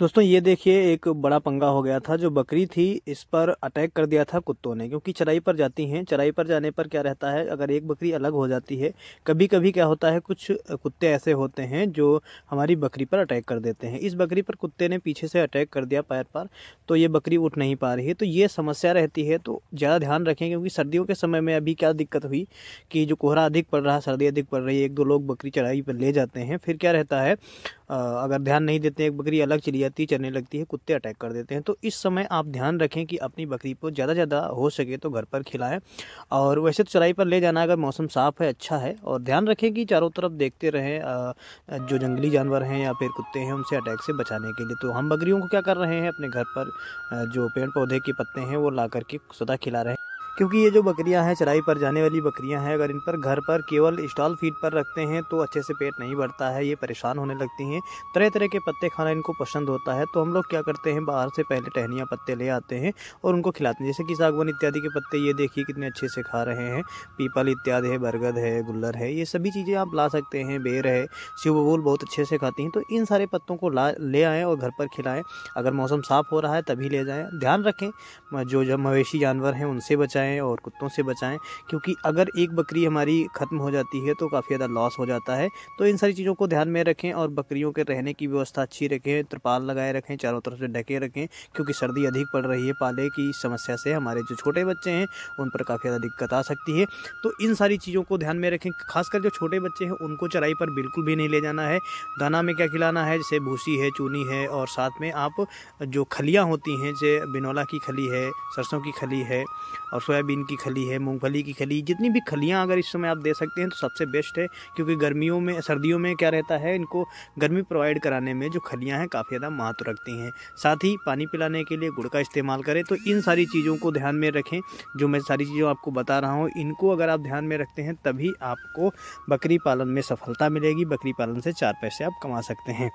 दोस्तों ये देखिए एक बड़ा पंगा हो गया था जो बकरी थी इस पर अटैक कर दिया था कुत्तों ने क्योंकि चराई पर जाती हैं चराई पर जाने पर क्या रहता है अगर एक बकरी अलग हो जाती है कभी कभी क्या होता है कुछ कुत्ते ऐसे होते हैं जो हमारी बकरी पर अटैक कर देते हैं इस बकरी पर कुत्ते ने पीछे से अटैक कर दिया पैर पर तो ये बकरी उठ नहीं पा रही है तो ये समस्या रहती है तो ज़्यादा ध्यान रखें क्योंकि सर्दियों के समय में अभी क्या दिक्कत हुई कि जो कोहरा अधिक पड़ रहा सर्दी अधिक पड़ रही है एक दो लोग बकरी चढ़ाई पर ले जाते हैं फिर क्या रहता है अगर ध्यान नहीं देते एक बकरी अलग चली जाती है चरने लगती है कुत्ते अटैक कर देते हैं तो इस समय आप ध्यान रखें कि अपनी बकरी को ज़्यादा ज़्यादा हो सके तो घर पर खिलाएं और वैसे तो चराई पर ले जाना अगर मौसम साफ़ है अच्छा है और ध्यान रखें कि चारों तरफ देखते रहें जो जंगली जानवर हैं या फिर कुत्ते हैं उनसे अटैक से बचाने के लिए तो हम बकरियों को क्या कर रहे हैं अपने घर पर जो पेड़ पौधे के पत्ते हैं वो ला करके सदा खिला रहे हैं क्योंकि ये जो बकरियां हैं चराई पर जाने वाली बकरियां हैं अगर इन पर घर पर केवल स्टॉल फीड पर रखते हैं तो अच्छे से पेट नहीं बढ़ता है ये परेशान होने लगती हैं तरह तरह के पत्ते खाना इनको पसंद होता है तो हम लोग क्या करते हैं बाहर से पहले टहनियाँ पत्ते ले आते हैं और उनको खिलाते हैं जैसे कि सागवान इत्यादि के पत्ते ये देखिए कितने अच्छे से खा रहे हैं पीपल इत्यादि है बरगद है गुल्लर है ये सभी चीज़ें आप ला सकते हैं बेर है शिवबूल बहुत अच्छे से खाती हैं तो इन सारे पत्तों को ला ले आएँ और घर पर खिलाएँ अगर मौसम साफ़ हो रहा है तभी ले जाएँ ध्यान रखें जो जब मवेशी जानवर हैं उनसे बचाएँ बचाएं और कुत्तों से बचाएं क्योंकि अगर एक बकरी हमारी ख़त्म हो जाती है तो काफ़ी ज़्यादा लॉस हो जाता है तो इन सारी चीज़ों को ध्यान में रखें और बकरियों के रहने की व्यवस्था अच्छी रखें त्रिपाल लगाए रखें चारों तरफ से ढके रखें क्योंकि सर्दी अधिक पड़ रही है पाले की समस्या से हमारे जो छोटे बच्चे हैं उन पर काफ़ी ज़्यादा दिक्कत आ सकती है तो इन सारी चीज़ों को ध्यान में रखें खासकर जो छोटे बच्चे हैं उनको चराई पर बिल्कुल भी नहीं ले जाना है दाना में क्या खिलाना है जैसे भूसी है चूनी है और साथ में आप जो खलियाँ होती हैं जैसे बिनौला की खली है सरसों की खली है और सोयाबीन की खली है मूंगफली की खली जितनी भी खलियाँ अगर इस समय आप दे सकते हैं तो सबसे बेस्ट है क्योंकि गर्मियों में सर्दियों में क्या रहता है इनको गर्मी प्रोवाइड कराने में जो खलियाँ हैं काफ़ी ज़्यादा महत्व रखती हैं साथ ही पानी पिलाने के लिए गुड़ का इस्तेमाल करें तो इन सारी चीज़ों को ध्यान में रखें जो मैं सारी चीज़ों आपको बता रहा हूँ इनको अगर आप ध्यान में रखते हैं तभी आपको बकरी पालन में सफलता मिलेगी बकरी पालन से चार पैसे आप कमा सकते हैं